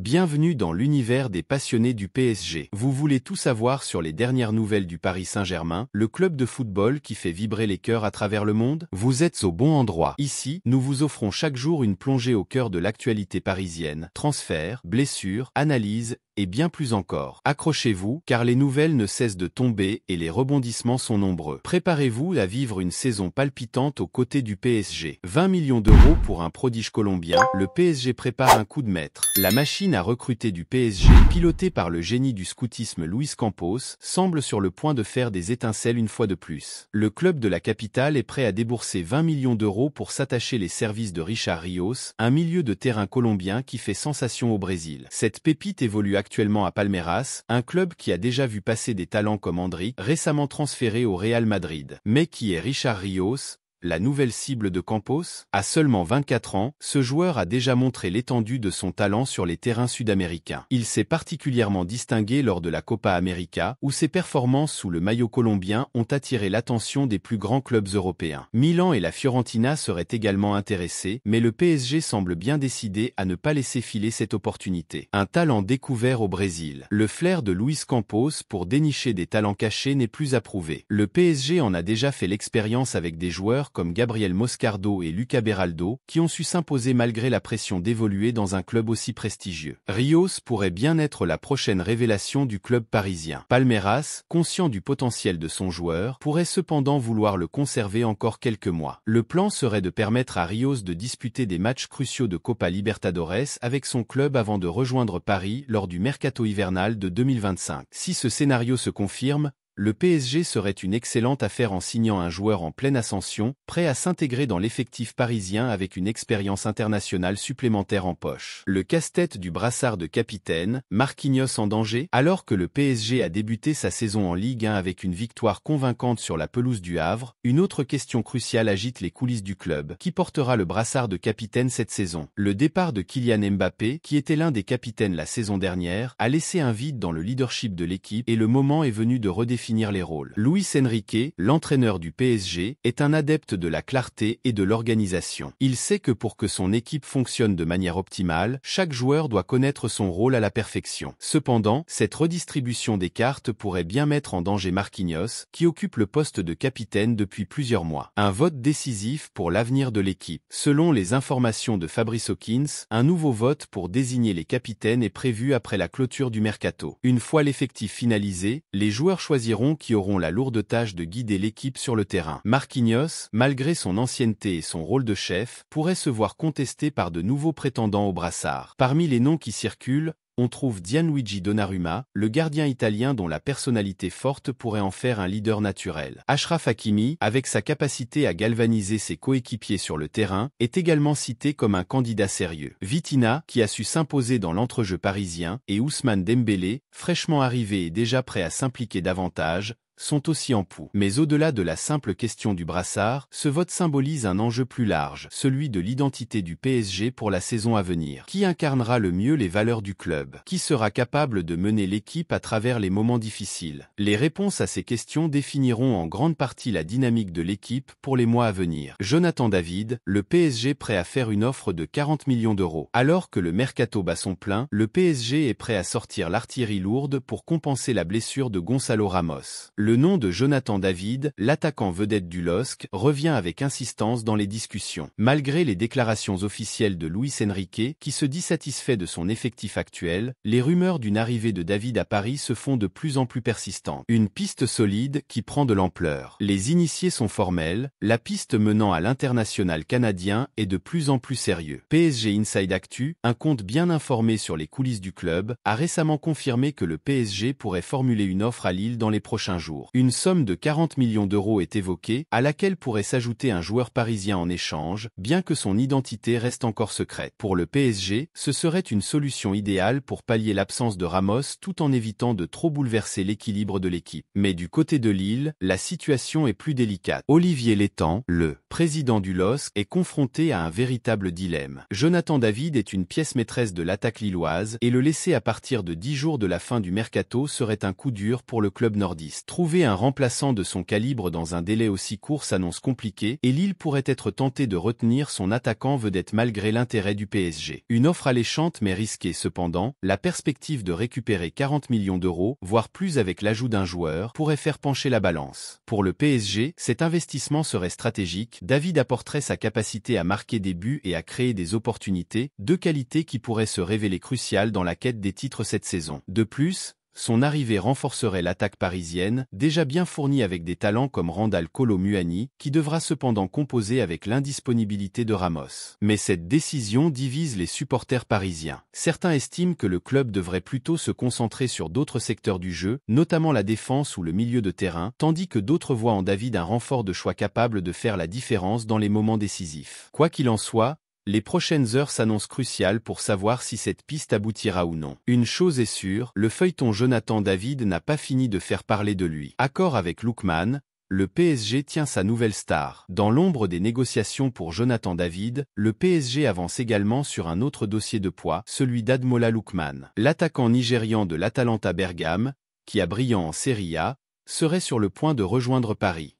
Bienvenue dans l'univers des passionnés du PSG. Vous voulez tout savoir sur les dernières nouvelles du Paris Saint-Germain, le club de football qui fait vibrer les cœurs à travers le monde Vous êtes au bon endroit. Ici, nous vous offrons chaque jour une plongée au cœur de l'actualité parisienne. Transferts, blessures, analyse et bien plus encore. Accrochez-vous, car les nouvelles ne cessent de tomber et les rebondissements sont nombreux. Préparez-vous à vivre une saison palpitante aux côtés du PSG. 20 millions d'euros pour un prodige colombien, le PSG prépare un coup de maître. La machine à recruter du PSG, pilotée par le génie du scoutisme Luis Campos, semble sur le point de faire des étincelles une fois de plus. Le club de la capitale est prêt à débourser 20 millions d'euros pour s'attacher les services de Richard Rios, un milieu de terrain colombien qui fait sensation au Brésil. Cette pépite évolue actuellement à Palmeiras, un club qui a déjà vu passer des talents comme Andri, récemment transféré au Real Madrid, mais qui est Richard Rios, la nouvelle cible de Campos, à seulement 24 ans, ce joueur a déjà montré l'étendue de son talent sur les terrains sud-américains. Il s'est particulièrement distingué lors de la Copa América, où ses performances sous le maillot colombien ont attiré l'attention des plus grands clubs européens. Milan et la Fiorentina seraient également intéressés, mais le PSG semble bien décidé à ne pas laisser filer cette opportunité. Un talent découvert au Brésil. Le flair de Luis Campos pour dénicher des talents cachés n'est plus approuvé. Le PSG en a déjà fait l'expérience avec des joueurs comme Gabriel Moscardo et Luca Beraldo, qui ont su s'imposer malgré la pression d'évoluer dans un club aussi prestigieux. Rios pourrait bien être la prochaine révélation du club parisien. Palmeiras, conscient du potentiel de son joueur, pourrait cependant vouloir le conserver encore quelques mois. Le plan serait de permettre à Rios de disputer des matchs cruciaux de Copa Libertadores avec son club avant de rejoindre Paris lors du mercato hivernal de 2025. Si ce scénario se confirme, le PSG serait une excellente affaire en signant un joueur en pleine ascension, prêt à s'intégrer dans l'effectif parisien avec une expérience internationale supplémentaire en poche. Le casse-tête du brassard de capitaine, Marquinhos en danger, alors que le PSG a débuté sa saison en Ligue 1 avec une victoire convaincante sur la pelouse du Havre, une autre question cruciale agite les coulisses du club, qui portera le brassard de capitaine cette saison. Le départ de Kylian Mbappé, qui était l'un des capitaines la saison dernière, a laissé un vide dans le leadership de l'équipe et le moment est venu de redéfinir les rôles. Luis Enrique, l'entraîneur du PSG, est un adepte de la clarté et de l'organisation. Il sait que pour que son équipe fonctionne de manière optimale, chaque joueur doit connaître son rôle à la perfection. Cependant, cette redistribution des cartes pourrait bien mettre en danger Marquinhos, qui occupe le poste de capitaine depuis plusieurs mois. Un vote décisif pour l'avenir de l'équipe. Selon les informations de Fabrice Hawkins, un nouveau vote pour désigner les capitaines est prévu après la clôture du mercato. Une fois l'effectif finalisé, les joueurs choisiront qui auront la lourde tâche de guider l'équipe sur le terrain. Marquinhos, malgré son ancienneté et son rôle de chef, pourrait se voir contesté par de nouveaux prétendants au brassard. Parmi les noms qui circulent, on trouve Gianluigi Donnarumma, le gardien italien dont la personnalité forte pourrait en faire un leader naturel. Ashraf Hakimi, avec sa capacité à galvaniser ses coéquipiers sur le terrain, est également cité comme un candidat sérieux. Vitina, qui a su s'imposer dans l'entrejeu parisien, et Ousmane Dembélé, fraîchement arrivé et déjà prêt à s'impliquer davantage, sont aussi en pouls. Mais au-delà de la simple question du brassard, ce vote symbolise un enjeu plus large, celui de l'identité du PSG pour la saison à venir. Qui incarnera le mieux les valeurs du club Qui sera capable de mener l'équipe à travers les moments difficiles Les réponses à ces questions définiront en grande partie la dynamique de l'équipe pour les mois à venir. Jonathan David, le PSG prêt à faire une offre de 40 millions d'euros. Alors que le mercato bat son plein, le PSG est prêt à sortir l'artillerie lourde pour compenser la blessure de Gonzalo Ramos. Le nom de Jonathan David, l'attaquant vedette du LOSC, revient avec insistance dans les discussions. Malgré les déclarations officielles de Luis Enrique, qui se dit satisfait de son effectif actuel, les rumeurs d'une arrivée de David à Paris se font de plus en plus persistantes. Une piste solide qui prend de l'ampleur. Les initiés sont formels, la piste menant à l'international canadien est de plus en plus sérieux. PSG Inside Actu, un compte bien informé sur les coulisses du club, a récemment confirmé que le PSG pourrait formuler une offre à Lille dans les prochains jours. Une somme de 40 millions d'euros est évoquée, à laquelle pourrait s'ajouter un joueur parisien en échange, bien que son identité reste encore secrète. Pour le PSG, ce serait une solution idéale pour pallier l'absence de Ramos tout en évitant de trop bouleverser l'équilibre de l'équipe. Mais du côté de Lille, la situation est plus délicate. Olivier Létang, le président du LOSC, est confronté à un véritable dilemme. Jonathan David est une pièce maîtresse de l'attaque lilloise et le laisser à partir de 10 jours de la fin du mercato serait un coup dur pour le club nordiste. Trouver un remplaçant de son calibre dans un délai aussi court s'annonce compliqué et Lille pourrait être tentée de retenir son attaquant vedette malgré l'intérêt du PSG. Une offre alléchante mais risquée cependant, la perspective de récupérer 40 millions d'euros, voire plus avec l'ajout d'un joueur, pourrait faire pencher la balance. Pour le PSG, cet investissement serait stratégique, David apporterait sa capacité à marquer des buts et à créer des opportunités, deux qualités qui pourraient se révéler cruciales dans la quête des titres cette saison. De plus, son arrivée renforcerait l'attaque parisienne, déjà bien fournie avec des talents comme Randall Muani, qui devra cependant composer avec l'indisponibilité de Ramos. Mais cette décision divise les supporters parisiens. Certains estiment que le club devrait plutôt se concentrer sur d'autres secteurs du jeu, notamment la défense ou le milieu de terrain, tandis que d'autres voient en David un renfort de choix capable de faire la différence dans les moments décisifs. Quoi qu'il en soit, les prochaines heures s'annoncent cruciales pour savoir si cette piste aboutira ou non. Une chose est sûre, le feuilleton Jonathan David n'a pas fini de faire parler de lui. Accord avec Lookman, le PSG tient sa nouvelle star. Dans l'ombre des négociations pour Jonathan David, le PSG avance également sur un autre dossier de poids, celui d'Admola Lookman. L'attaquant nigérian de l'Atalanta Bergame, qui a brillant en Serie A, serait sur le point de rejoindre Paris.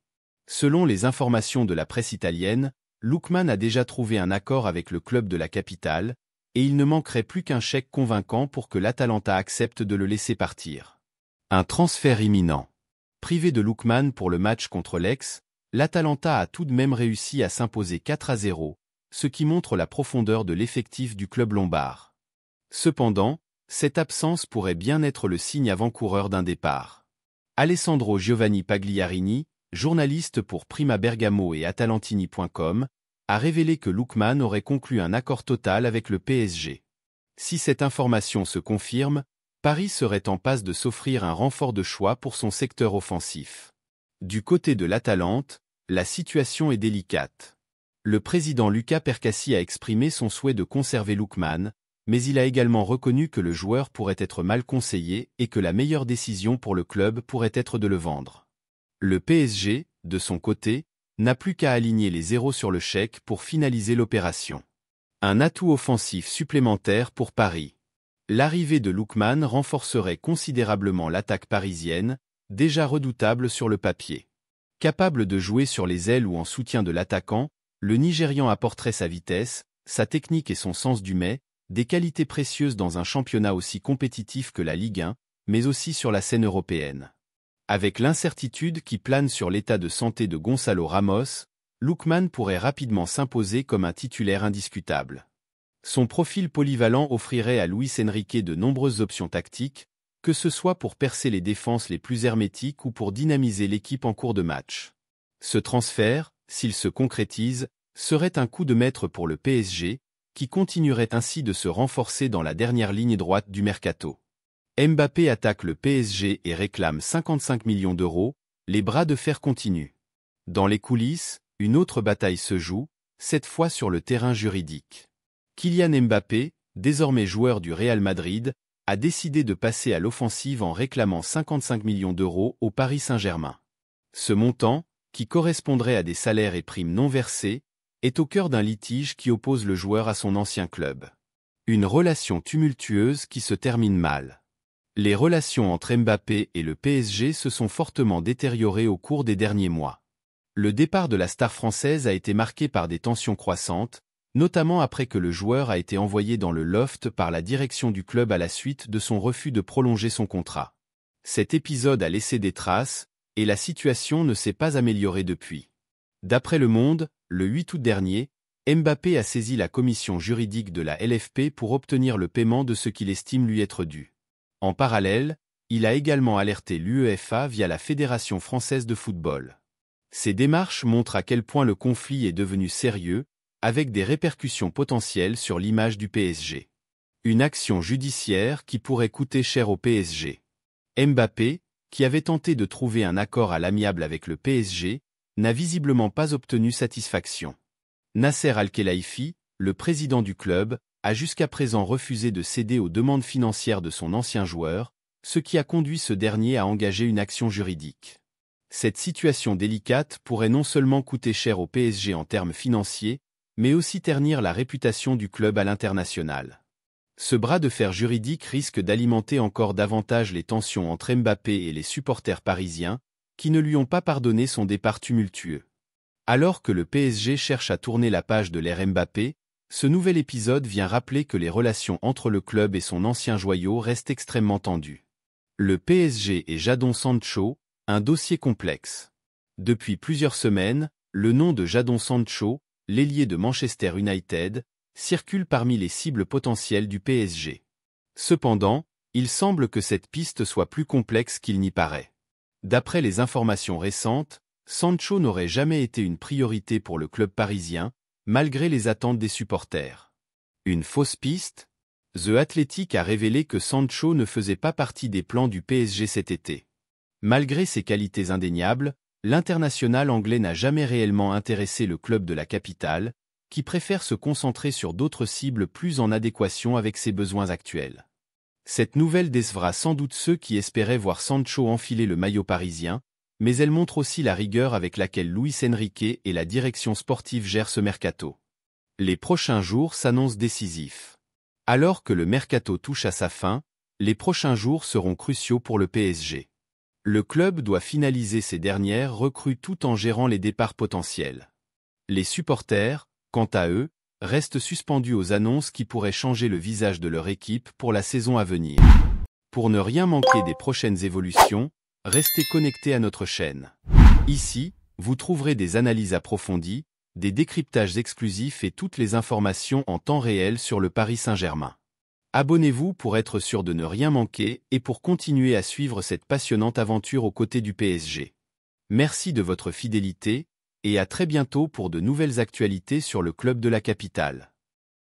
Selon les informations de la presse italienne, Lookman a déjà trouvé un accord avec le club de la capitale, et il ne manquerait plus qu'un chèque convaincant pour que l'Atalanta accepte de le laisser partir. Un transfert imminent. Privé de Lookman pour le match contre l'Ex, l'Atalanta a tout de même réussi à s'imposer 4 à 0, ce qui montre la profondeur de l'effectif du club lombard. Cependant, cette absence pourrait bien être le signe avant-coureur d'un départ. Alessandro Giovanni Pagliarini, journaliste pour Prima Bergamo et Atalantini.com, a révélé que Lookman aurait conclu un accord total avec le PSG. Si cette information se confirme, Paris serait en passe de s'offrir un renfort de choix pour son secteur offensif. Du côté de l'Atalante, la situation est délicate. Le président Lucas Percassi a exprimé son souhait de conserver Lookman, mais il a également reconnu que le joueur pourrait être mal conseillé et que la meilleure décision pour le club pourrait être de le vendre. Le PSG, de son côté, n'a plus qu'à aligner les zéros sur le chèque pour finaliser l'opération. Un atout offensif supplémentaire pour Paris. L'arrivée de Lookman renforcerait considérablement l'attaque parisienne, déjà redoutable sur le papier. Capable de jouer sur les ailes ou en soutien de l'attaquant, le Nigérian apporterait sa vitesse, sa technique et son sens du met, des qualités précieuses dans un championnat aussi compétitif que la Ligue 1, mais aussi sur la scène européenne. Avec l'incertitude qui plane sur l'état de santé de Gonzalo Ramos, Lukman pourrait rapidement s'imposer comme un titulaire indiscutable. Son profil polyvalent offrirait à Luis Enrique de nombreuses options tactiques, que ce soit pour percer les défenses les plus hermétiques ou pour dynamiser l'équipe en cours de match. Ce transfert, s'il se concrétise, serait un coup de maître pour le PSG, qui continuerait ainsi de se renforcer dans la dernière ligne droite du mercato. Mbappé attaque le PSG et réclame 55 millions d'euros, les bras de fer continuent. Dans les coulisses, une autre bataille se joue, cette fois sur le terrain juridique. Kylian Mbappé, désormais joueur du Real Madrid, a décidé de passer à l'offensive en réclamant 55 millions d'euros au Paris Saint-Germain. Ce montant, qui correspondrait à des salaires et primes non versés, est au cœur d'un litige qui oppose le joueur à son ancien club. Une relation tumultueuse qui se termine mal les relations entre Mbappé et le PSG se sont fortement détériorées au cours des derniers mois. Le départ de la star française a été marqué par des tensions croissantes, notamment après que le joueur a été envoyé dans le loft par la direction du club à la suite de son refus de prolonger son contrat. Cet épisode a laissé des traces, et la situation ne s'est pas améliorée depuis. D'après Le Monde, le 8 août dernier, Mbappé a saisi la commission juridique de la LFP pour obtenir le paiement de ce qu'il estime lui être dû. En parallèle, il a également alerté l'UEFA via la Fédération française de football. Ces démarches montrent à quel point le conflit est devenu sérieux, avec des répercussions potentielles sur l'image du PSG. Une action judiciaire qui pourrait coûter cher au PSG. Mbappé, qui avait tenté de trouver un accord à l'amiable avec le PSG, n'a visiblement pas obtenu satisfaction. Nasser Al-Khelaifi, le président du club, a jusqu'à présent refusé de céder aux demandes financières de son ancien joueur, ce qui a conduit ce dernier à engager une action juridique. Cette situation délicate pourrait non seulement coûter cher au PSG en termes financiers, mais aussi ternir la réputation du club à l'international. Ce bras de fer juridique risque d'alimenter encore davantage les tensions entre Mbappé et les supporters parisiens, qui ne lui ont pas pardonné son départ tumultueux. Alors que le PSG cherche à tourner la page de l'ère Mbappé, ce nouvel épisode vient rappeler que les relations entre le club et son ancien joyau restent extrêmement tendues. Le PSG et Jadon Sancho, un dossier complexe. Depuis plusieurs semaines, le nom de Jadon Sancho, l'ailier de Manchester United, circule parmi les cibles potentielles du PSG. Cependant, il semble que cette piste soit plus complexe qu'il n'y paraît. D'après les informations récentes, Sancho n'aurait jamais été une priorité pour le club parisien, malgré les attentes des supporters. Une fausse piste The Athletic a révélé que Sancho ne faisait pas partie des plans du PSG cet été. Malgré ses qualités indéniables, l'international anglais n'a jamais réellement intéressé le club de la capitale, qui préfère se concentrer sur d'autres cibles plus en adéquation avec ses besoins actuels. Cette nouvelle décevra sans doute ceux qui espéraient voir Sancho enfiler le maillot parisien, mais elle montre aussi la rigueur avec laquelle Luis Enrique et la direction sportive gèrent ce mercato. Les prochains jours s'annoncent décisifs. Alors que le mercato touche à sa fin, les prochains jours seront cruciaux pour le PSG. Le club doit finaliser ses dernières recrues tout en gérant les départs potentiels. Les supporters, quant à eux, restent suspendus aux annonces qui pourraient changer le visage de leur équipe pour la saison à venir. Pour ne rien manquer des prochaines évolutions, Restez connectés à notre chaîne. Ici, vous trouverez des analyses approfondies, des décryptages exclusifs et toutes les informations en temps réel sur le Paris Saint-Germain. Abonnez-vous pour être sûr de ne rien manquer et pour continuer à suivre cette passionnante aventure aux côtés du PSG. Merci de votre fidélité et à très bientôt pour de nouvelles actualités sur le club de la capitale.